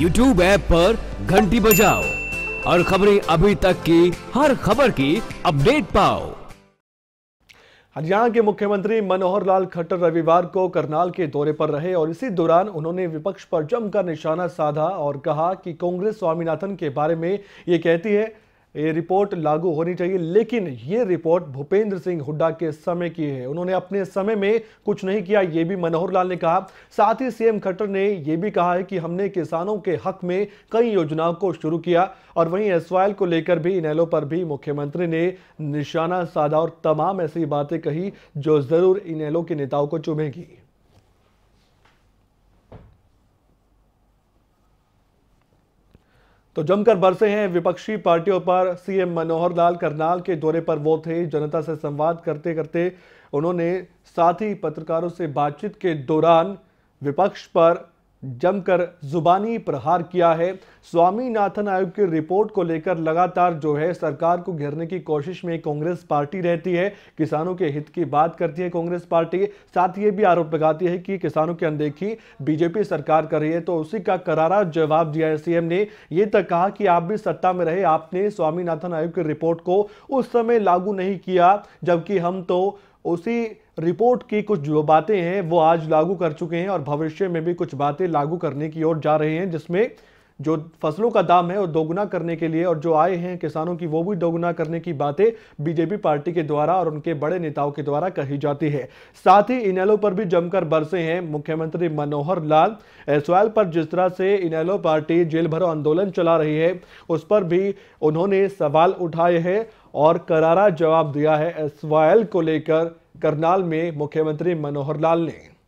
YouTube app पर घंटी बजाओ और खबरें अभी तक की हर खबर की अपडेट पाओ हरियाणा के मुख्यमंत्री मनोहर लाल खट्टर रविवार को करनाल के दौरे पर रहे और इसी दौरान उन्होंने विपक्ष पर जमकर निशाना साधा और कहा कि कांग्रेस स्वामीनाथन के बारे में ये कहती है ये रिपोर्ट लागू होनी चाहिए लेकिन ये रिपोर्ट भूपेंद्र सिंह हुड्डा के समय की है उन्होंने अपने समय में कुछ नहीं किया ये भी मनोहर लाल ने कहा साथ ही सीएम खट्टर ने यह भी कहा है कि हमने किसानों के हक में कई योजनाओं को शुरू किया और वहीं एसवाइल को लेकर भी इन पर भी मुख्यमंत्री ने निशाना साधा और तमाम ऐसी बातें कही जो जरूर इन के नेताओं को चुभेगी तो जमकर बरसे हैं विपक्षी पार्टियों पर सीएम मनोहर लाल करनाल के दौरे पर वो थे जनता से संवाद करते करते उन्होंने साथ ही पत्रकारों से बातचीत के दौरान विपक्ष पर जमकर जुबानी प्रहार किया है स्वामीनाथन आयोग की रिपोर्ट को लेकर लगातार जो है सरकार को घेरने की कोशिश में कांग्रेस पार्टी रहती है किसानों के हित की बात करती है कांग्रेस पार्टी साथ ये भी आरोप लगाती है कि किसानों की अनदेखी बीजेपी सरकार कर रही है तो उसी का करारा जवाब दिया है सीएम ने यह तक कहा कि आप भी सत्ता में रहे आपने स्वामीनाथन आयोग की रिपोर्ट को उस समय लागू नहीं किया जबकि हम तो उसी रिपोर्ट की कुछ जो बातें हैं वो आज लागू कर चुके हैं और भविष्य में भी कुछ बातें लागू करने की ओर जा रहे हैं जिसमें जो फसलों का दाम है वो दोगुना करने के लिए और जो आए हैं किसानों की वो भी दोगुना करने की बातें बीजेपी पार्टी के द्वारा और उनके बड़े नेताओं के द्वारा कही जाती है साथ ही इनेलो पर भी जमकर बरसे हैं मुख्यमंत्री मनोहर लाल एसवाल पर जिस तरह से इनेलो पार्टी जेल भरो आंदोलन चला रही है उस पर भी उन्होंने सवाल उठाए हैं और करारा जवाब दिया है एस को लेकर करनाल में मुख्यमंत्री मनोहर लाल ने